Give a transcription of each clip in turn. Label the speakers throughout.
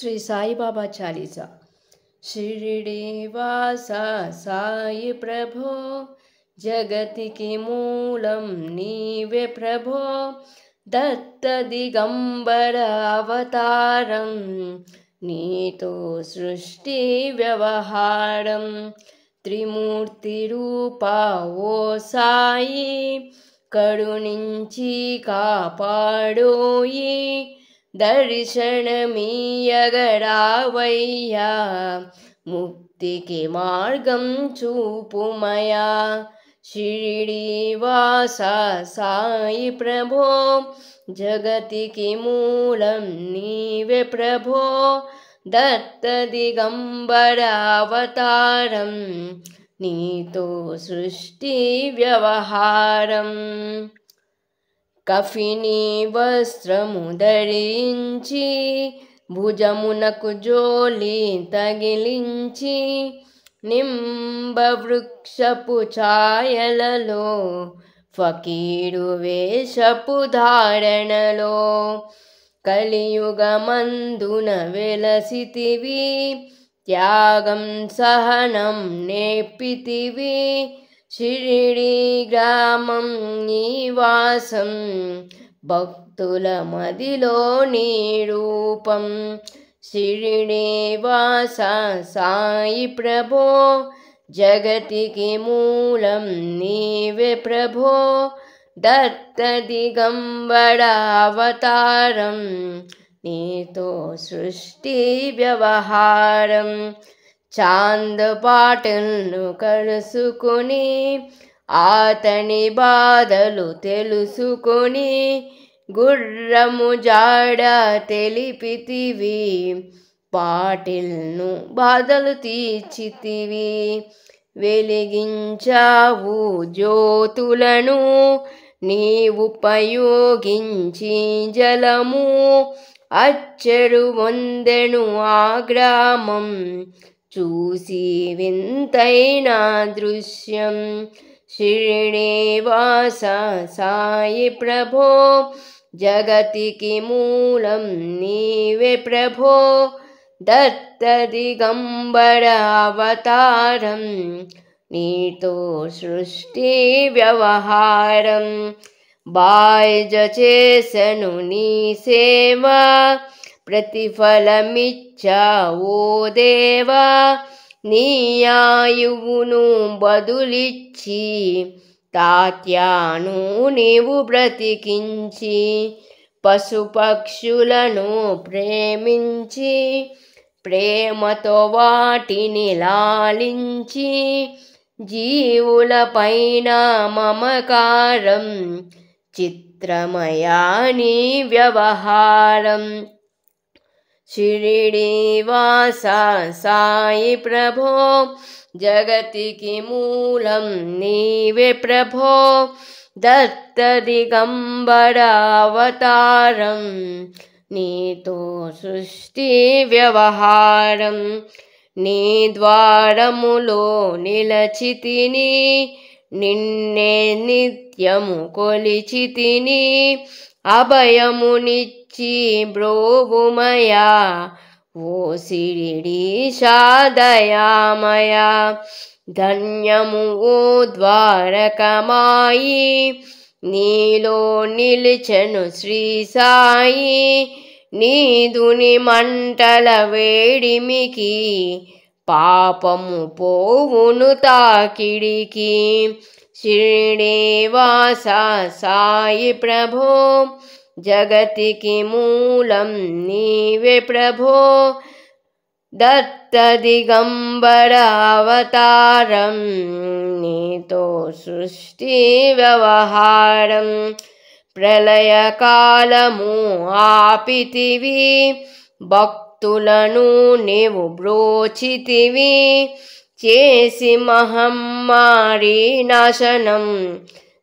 Speaker 1: श्री साईबाबा चालिसा साई प्रभो जगति मूलं नीवे प्रभो दत्त अवतारं नीतो सृष्टिव्यवहारं त्रिमूर्तिरूपाोसायि करुणीका पाडोये दर्शनमीयगरावैया मुक्तिके मार्गं चूपमया श्रीवासाय प्रभो जगति किमूलं नीवप्रभो दत्तदिगम्बरावतारं नीतो सृष्टिव्यवहारम् కఫిని వస్త్రము ధరించి భుజమునకు జోలి తగిలించి వృక్షపు ఛాయలలో ఫకీరు వేషపు ధారణలో కలియుగమందున వెలసితివి త్యాగం సహనం నేపితివి ीग्रामं निवासं भक्तुलमदिलो निरूपं शिरे वासा साई प्रभो जगति मूलं नीवे प्रभो दत्तदिगम्बरावतारं नीतो सृष्टिव्यवहारं చాంద పాటలను కలుసుకొని ఆతని బాధలు తెలుసుకొని గుర్రము జాడ తెలిపితివి పాటిల్ను బాధలు తీర్చితివి వెలిగించావు జ్యోతులను ఉపయోగించి జలము అచ్చరు వందెను ఆ గ్రామం चूसि विन्तैनादृश्यं शिरेवास सायि प्रभो जगति किमूलं नीवे प्रभो दत्तदिगम्बरावतारं नीतो सृष्टिव्यवहारं वाय्जचे सनुनीसेवा ప్రతిఫలమిచ్చావో దేవా నీయాయువును బదులిచ్చి తాత్యాను నీవు బ్రతికించి పశుపక్షులను ప్రేమించి ప్రేమతో వాటిని లాలించి జీవులపైన మమకారం చిత్రమయాని వ్యవహారం श्रीवासा साई प्रभो जगति किमूलं नीवे प्रभो दत्तदिगम्बरावतारं नीतो सृष्टिव्यवहारं निद्वारमुलो निलचितिनि निन्ने नित्यमुलिचितिनि అభయమునిచ్చి బ్రోవుమయా ఓ సిరిడి శాదయామయా ధన్యము ఓ ద్వారకమాయి నీలో నిలిచెను శ్రీ సాయి నీదుని మంటల వేడిమికి పాపము పోవును తాకిడికి सायि प्रभो जगति किमूलं नीवे प्रभो दत्तदिगम्बरावतारं नीतो सृष्टिव्यवहारं प्रलयकालमुपीतिवि भक्तुलनु निव्रोचितिवी मारीनाशनं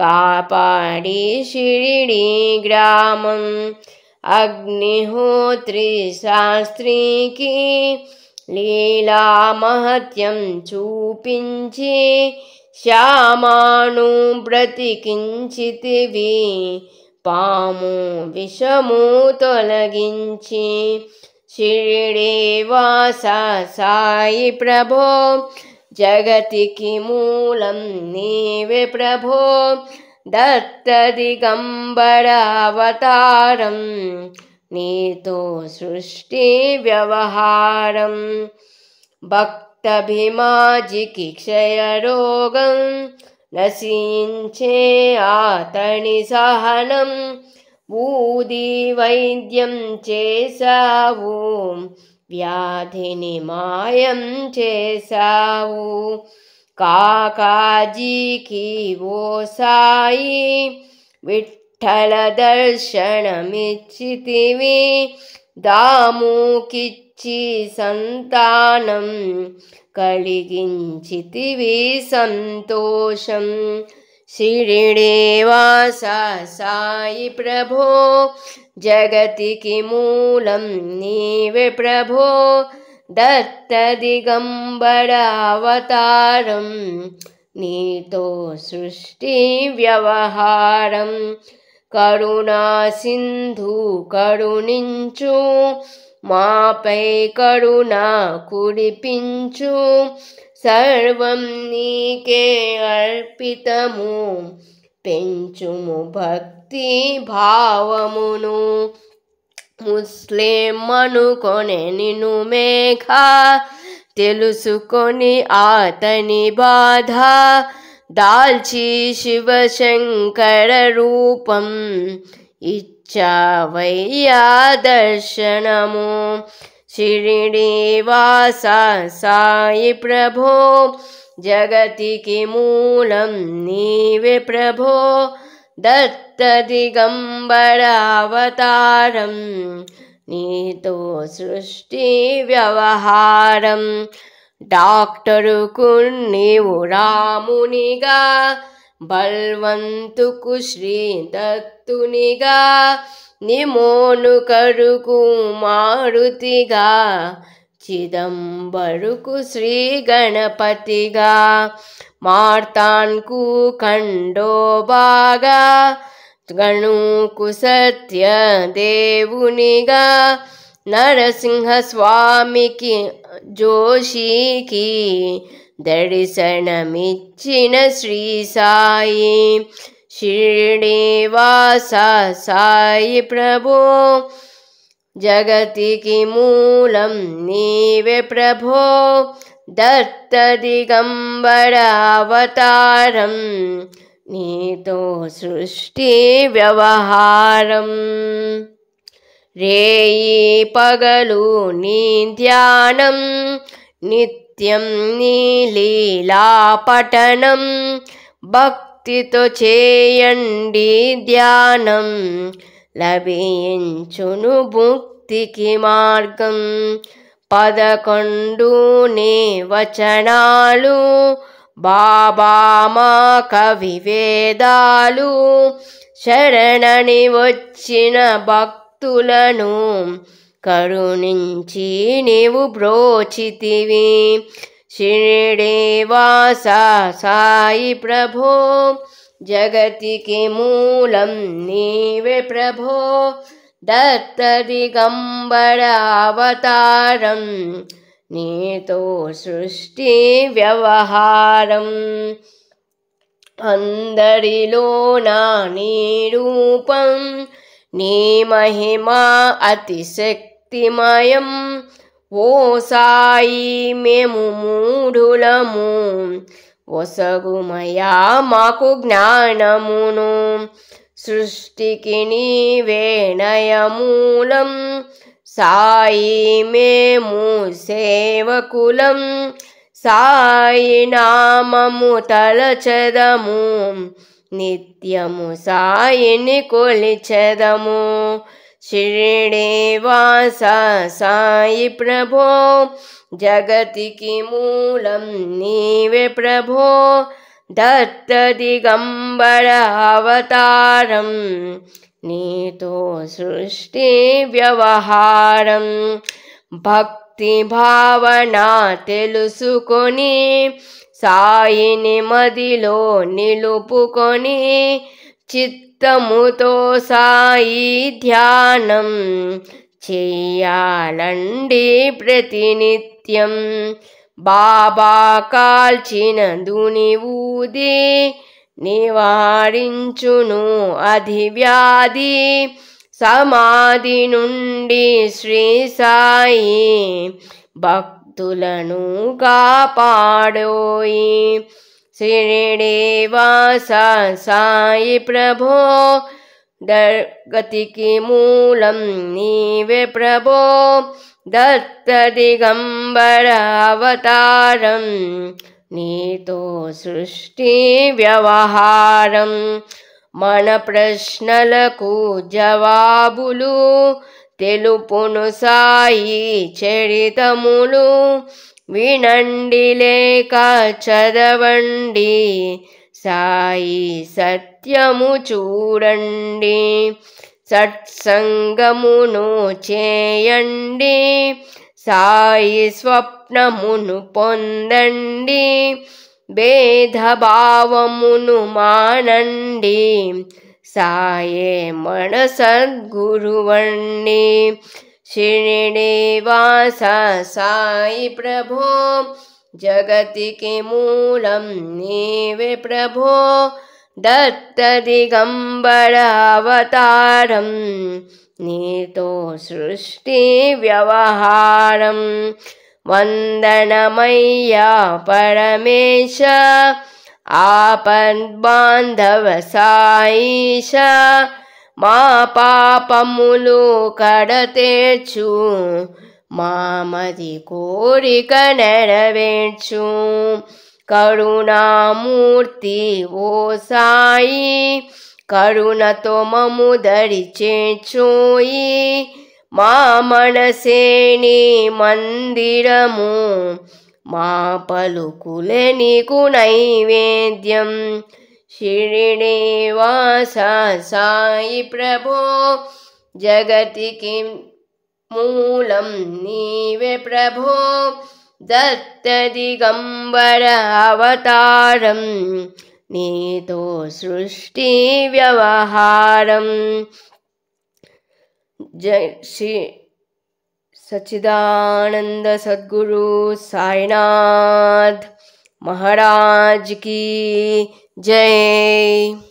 Speaker 1: कापाडि शिरडी ग्रामम् अग्निहोत्रिशास्त्रीकी लीलामहत्यं श्यामाणु श्यामानुब्रति किञ्चित् वि पामो विषमो तोलगिञ्चि श्रीरेवासायि प्रभो जगति किमूलं नीवे प्रभो दत्तदिगम्बरावतारं नीतो सृष्टिव्यवहारं क्षयरोगं न सिञ्चे आतणिसहनम् ूी वैद्यं व्याधिनिमायं व्याधिनि मायं चेसा काकाजिकी वोसायि विठ्ठलदर्शनमिच्छितिवि दामू कि सन्तानं कलिगिञ्चितिवि सन्तोषम् श्रीरेवा प्रभो जगति किमूलं नीवे प्रभो दत्तदिगम्बरावतारं नीतो सृष्टिव्यवहारं करुणा करुणिञ्चु मापै करुणा कृपिञ्चु सर्वं नीके अर्पितमु पिञ्चुमु भक्तिभावमुनु मुस्लिं कोने निनु मेघा तेलसु आतनि बाधा दाल्ची रूपं। इच्छा वैया दर्शनमु साई प्रभो जगति किमूलं नीवे प्रभो दत्तदिगम्बरावतारं नीतो सृष्टिव्यवहारं डाक्टरु कुर्णिवु रामुनिगा बल्वन्तु कुश्री दत्तुनिगा నిమోను కరుకు మారుతిగా చిదంబరుకు శ్రీ గణపతిగా మార్తాన్కు ఖండోబాగా గణుకు సత్య దేవునిగా నరసింహ స్వామికి జోషికి దర్శనమిచ్చిన శ్రీ సాయి साई प्रभो जगति किमूलं नीवे प्रभो दत्तदिगम्बरावतारं नीतो सृष्टिव्यवहारम् पगलु निध्यानं नित्यं नीलीलापठनं भक् భక్తితో చేయండి ధ్యానం లభించును ముక్తికి మార్గం పదకొండు నీ వచనాలు బాబా మా కవి వేదాలు శరణని వచ్చిన భక్తులను కరుణించి నీవు బ్రోచితివి श्रीरेवा साई प्रभो जगति मूलं नीवे प्रभो दत्तदिगम्बरावतारं नीतो सृष्टिव्यवहारम् अन्दरि नानीरूपं, निमहिमा अतिशक्तिमयम् ఓ సాయి మేము మూఢులము ఒసగుమయా మాకు జ్ఞానమును సృష్టికి వేణయమూలం సాయి మేము సేవకులం సాయి నామము తలచెదము నిత్యము సాయిని కొలిచెదము साई प्रभो जगति किमूलं नीवे प्रभो अवतारं नीतो सृष्टिव्यवहारं भक्तिभावना तेलुसुकोनि सायिनि मदिलो निलुपुकोनी చిత్తముతో సాయి ధ్యానం చెయ్యాలండి ప్రతినిత్యం బాబా కాల్చిన దునివూది నివారించును అధివ్యాధి సమాధి నుండి శ్రీ సాయి భక్తులను కాపాడోయి శ్రీనివాసా సాయి ప్రభో దర్గతికి మూలం నీవే ప్రభో దత్త దిగంబరావతారం నీతో సృష్టి వ్యవహారం మన ప్రశ్నలకు జవాబులు తెలుపును సాయి చరితములు వినండి లేక చదవండి సాయి సత్యము చూడండి సత్సంగమును చేయండి సాయి స్వప్నమును పొందండి భేదభావమును మానండి సాయే మన సద్గురువండి साई प्रभो जगति मूलं नीवे प्रभो दत्तदिगम्बरावतारं नीतो सृष्टिव्यवहारं वन्दनमय्या परमेश आपद्बान्धव మా పాపములు కడతేర్చు మామది కోరిక నెరవేర్చు కరుణామూర్తి ఓ సాయి కరుణతో మము దరి మా మనసేని మందిరము మా పలుకులే నీకు నైవేద్యం वासा साई प्रभो जगति किं मूलं नीवे प्रभो ज श्री सच्चिदानन्दसद्गुरु साईनाथ महाराज की Jay.